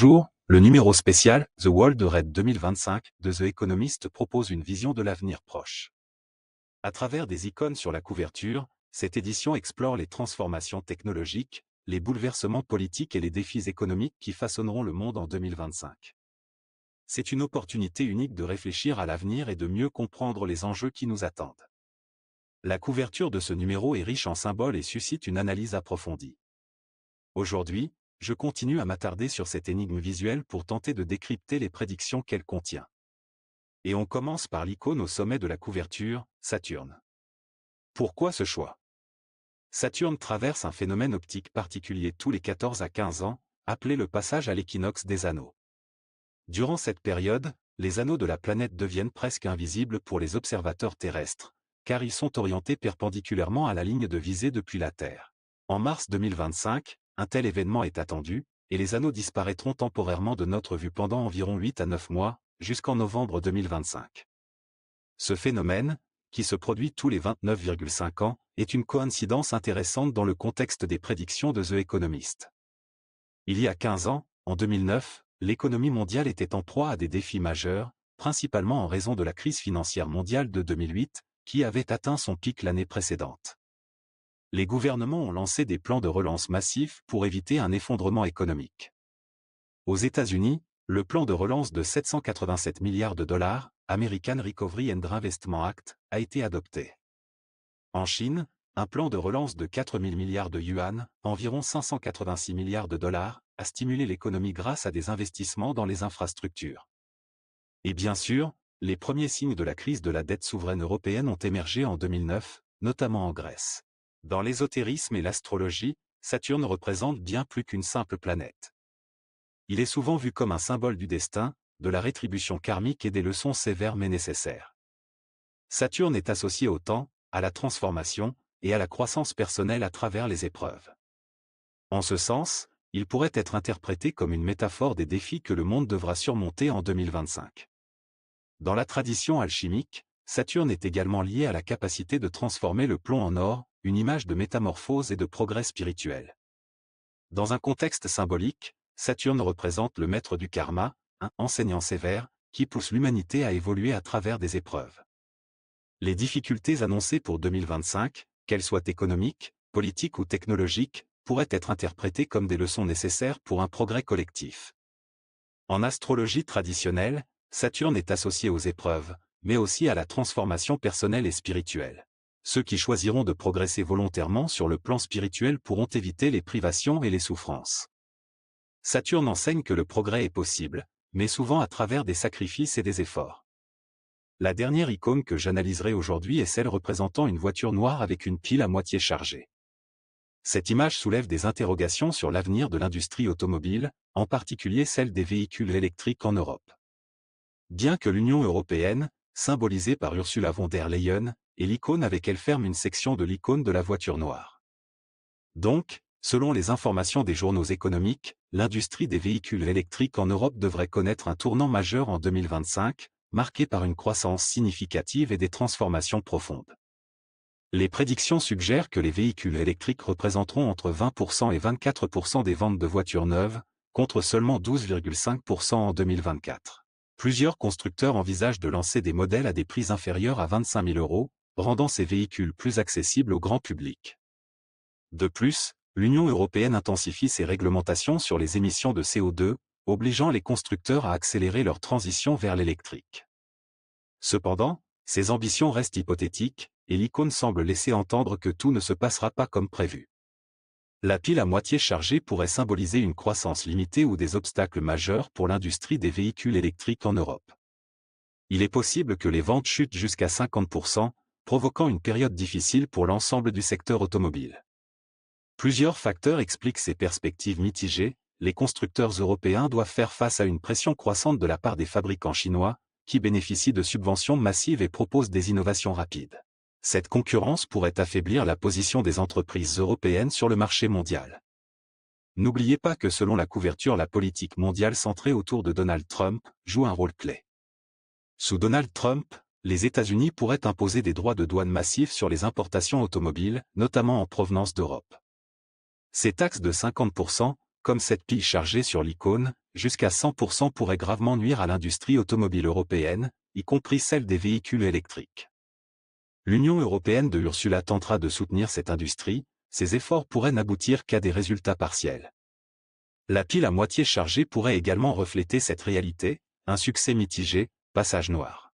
Bonjour, le numéro spécial The World Red 2025 de The Economist propose une vision de l'avenir proche. À travers des icônes sur la couverture, cette édition explore les transformations technologiques, les bouleversements politiques et les défis économiques qui façonneront le monde en 2025. C'est une opportunité unique de réfléchir à l'avenir et de mieux comprendre les enjeux qui nous attendent. La couverture de ce numéro est riche en symboles et suscite une analyse approfondie. Aujourd'hui, je continue à m'attarder sur cette énigme visuelle pour tenter de décrypter les prédictions qu'elle contient. Et on commence par l'icône au sommet de la couverture, Saturne. Pourquoi ce choix Saturne traverse un phénomène optique particulier tous les 14 à 15 ans, appelé le passage à l'équinoxe des anneaux. Durant cette période, les anneaux de la planète deviennent presque invisibles pour les observateurs terrestres, car ils sont orientés perpendiculairement à la ligne de visée depuis la Terre. En mars 2025, un tel événement est attendu, et les anneaux disparaîtront temporairement de notre vue pendant environ 8 à 9 mois, jusqu'en novembre 2025. Ce phénomène, qui se produit tous les 29,5 ans, est une coïncidence intéressante dans le contexte des prédictions de The Economist. Il y a 15 ans, en 2009, l'économie mondiale était en proie à des défis majeurs, principalement en raison de la crise financière mondiale de 2008, qui avait atteint son pic l'année précédente les gouvernements ont lancé des plans de relance massifs pour éviter un effondrement économique. Aux États-Unis, le plan de relance de 787 milliards de dollars, American Recovery and Reinvestment Act, a été adopté. En Chine, un plan de relance de 4 000 milliards de yuan, environ 586 milliards de dollars, a stimulé l'économie grâce à des investissements dans les infrastructures. Et bien sûr, les premiers signes de la crise de la dette souveraine européenne ont émergé en 2009, notamment en Grèce. Dans l'ésotérisme et l'astrologie, Saturne représente bien plus qu'une simple planète. Il est souvent vu comme un symbole du destin, de la rétribution karmique et des leçons sévères mais nécessaires. Saturne est associé au temps, à la transformation et à la croissance personnelle à travers les épreuves. En ce sens, il pourrait être interprété comme une métaphore des défis que le monde devra surmonter en 2025. Dans la tradition alchimique, Saturne est également lié à la capacité de transformer le plomb en or, une image de métamorphose et de progrès spirituel. Dans un contexte symbolique, Saturne représente le maître du karma, un enseignant sévère, qui pousse l'humanité à évoluer à travers des épreuves. Les difficultés annoncées pour 2025, qu'elles soient économiques, politiques ou technologiques, pourraient être interprétées comme des leçons nécessaires pour un progrès collectif. En astrologie traditionnelle, Saturne est associé aux épreuves, mais aussi à la transformation personnelle et spirituelle ceux qui choisiront de progresser volontairement sur le plan spirituel pourront éviter les privations et les souffrances. Saturne enseigne que le progrès est possible, mais souvent à travers des sacrifices et des efforts. La dernière icône que j'analyserai aujourd'hui est celle représentant une voiture noire avec une pile à moitié chargée. Cette image soulève des interrogations sur l'avenir de l'industrie automobile, en particulier celle des véhicules électriques en Europe. Bien que l'Union européenne, symbolisée par Ursula von der Leyen, et l'icône avec elle ferme une section de l'icône de la voiture noire. Donc, selon les informations des journaux économiques, l'industrie des véhicules électriques en Europe devrait connaître un tournant majeur en 2025, marqué par une croissance significative et des transformations profondes. Les prédictions suggèrent que les véhicules électriques représenteront entre 20% et 24% des ventes de voitures neuves, contre seulement 12,5% en 2024 plusieurs constructeurs envisagent de lancer des modèles à des prix inférieurs à 25 000 euros, rendant ces véhicules plus accessibles au grand public. De plus, l'Union européenne intensifie ses réglementations sur les émissions de CO2, obligeant les constructeurs à accélérer leur transition vers l'électrique. Cependant, ces ambitions restent hypothétiques, et l'icône semble laisser entendre que tout ne se passera pas comme prévu. La pile à moitié chargée pourrait symboliser une croissance limitée ou des obstacles majeurs pour l'industrie des véhicules électriques en Europe. Il est possible que les ventes chutent jusqu'à 50%, provoquant une période difficile pour l'ensemble du secteur automobile. Plusieurs facteurs expliquent ces perspectives mitigées, les constructeurs européens doivent faire face à une pression croissante de la part des fabricants chinois, qui bénéficient de subventions massives et proposent des innovations rapides cette concurrence pourrait affaiblir la position des entreprises européennes sur le marché mondial. N'oubliez pas que selon la couverture, la politique mondiale centrée autour de Donald Trump joue un rôle clé. Sous Donald Trump, les États-Unis pourraient imposer des droits de douane massifs sur les importations automobiles, notamment en provenance d'Europe. Ces taxes de 50%, comme cette pile chargée sur l'icône, jusqu'à 100% pourraient gravement nuire à l'industrie automobile européenne, y compris celle des véhicules électriques l'Union européenne de Ursula tentera de soutenir cette industrie, ses efforts pourraient n'aboutir qu'à des résultats partiels. La pile à moitié chargée pourrait également refléter cette réalité, un succès mitigé, passage noir.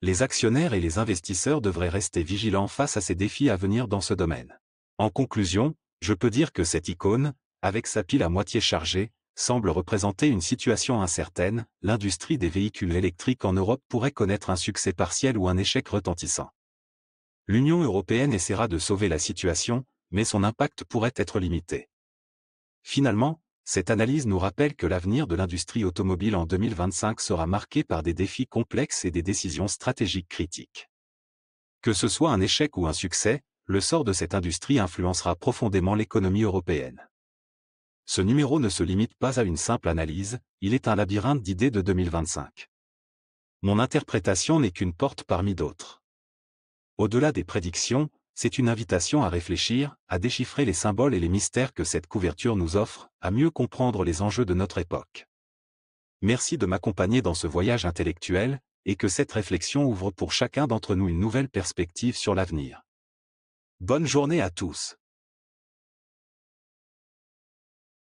Les actionnaires et les investisseurs devraient rester vigilants face à ces défis à venir dans ce domaine. En conclusion, je peux dire que cette icône, avec sa pile à moitié chargée, semble représenter une situation incertaine, l'industrie des véhicules électriques en Europe pourrait connaître un succès partiel ou un échec retentissant. L'Union européenne essaiera de sauver la situation, mais son impact pourrait être limité. Finalement, cette analyse nous rappelle que l'avenir de l'industrie automobile en 2025 sera marqué par des défis complexes et des décisions stratégiques critiques. Que ce soit un échec ou un succès, le sort de cette industrie influencera profondément l'économie européenne. Ce numéro ne se limite pas à une simple analyse, il est un labyrinthe d'idées de 2025. Mon interprétation n'est qu'une porte parmi d'autres. Au-delà des prédictions, c'est une invitation à réfléchir, à déchiffrer les symboles et les mystères que cette couverture nous offre, à mieux comprendre les enjeux de notre époque. Merci de m'accompagner dans ce voyage intellectuel, et que cette réflexion ouvre pour chacun d'entre nous une nouvelle perspective sur l'avenir. Bonne journée à tous.